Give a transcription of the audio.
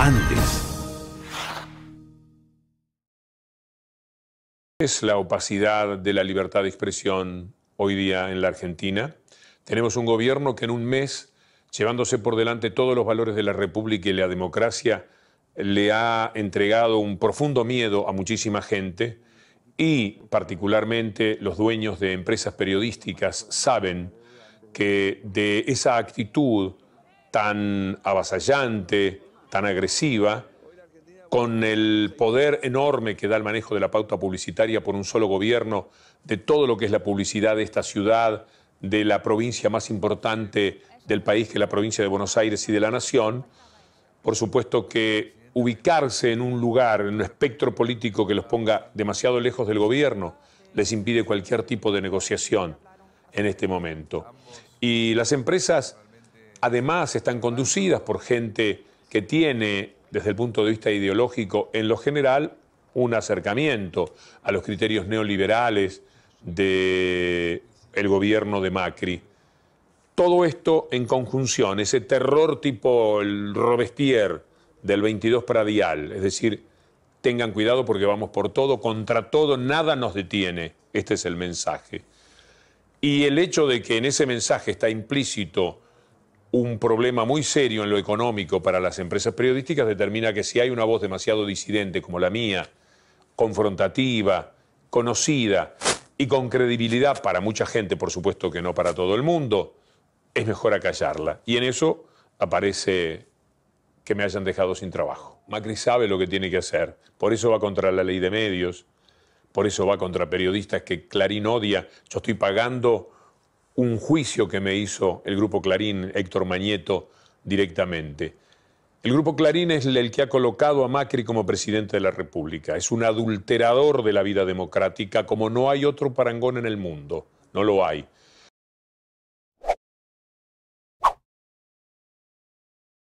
antes. es la opacidad de la libertad de expresión hoy día en la Argentina? Tenemos un gobierno que en un mes, llevándose por delante todos los valores de la República y la democracia, le ha entregado un profundo miedo a muchísima gente y particularmente los dueños de empresas periodísticas saben que de esa actitud tan avasallante, tan agresiva, con el poder enorme que da el manejo de la pauta publicitaria por un solo gobierno, de todo lo que es la publicidad de esta ciudad, de la provincia más importante del país, que es la provincia de Buenos Aires y de la nación, por supuesto que ubicarse en un lugar, en un espectro político que los ponga demasiado lejos del gobierno, les impide cualquier tipo de negociación en este momento. Y las empresas además están conducidas por gente que tiene, desde el punto de vista ideológico, en lo general, un acercamiento a los criterios neoliberales del gobierno de Macri. Todo esto en conjunción, ese terror tipo el Robespierre del 22 Pradial, es decir, tengan cuidado porque vamos por todo, contra todo, nada nos detiene. Este es el mensaje. Y el hecho de que en ese mensaje está implícito un problema muy serio en lo económico para las empresas periodísticas determina que si hay una voz demasiado disidente como la mía, confrontativa, conocida y con credibilidad para mucha gente, por supuesto que no para todo el mundo, es mejor acallarla. Y en eso aparece que me hayan dejado sin trabajo. Macri sabe lo que tiene que hacer, por eso va contra la ley de medios, por eso va contra periodistas que Clarín odia. Yo estoy pagando un juicio que me hizo el Grupo Clarín, Héctor Mañeto, directamente. El Grupo Clarín es el que ha colocado a Macri como presidente de la República. Es un adulterador de la vida democrática como no hay otro parangón en el mundo. No lo hay.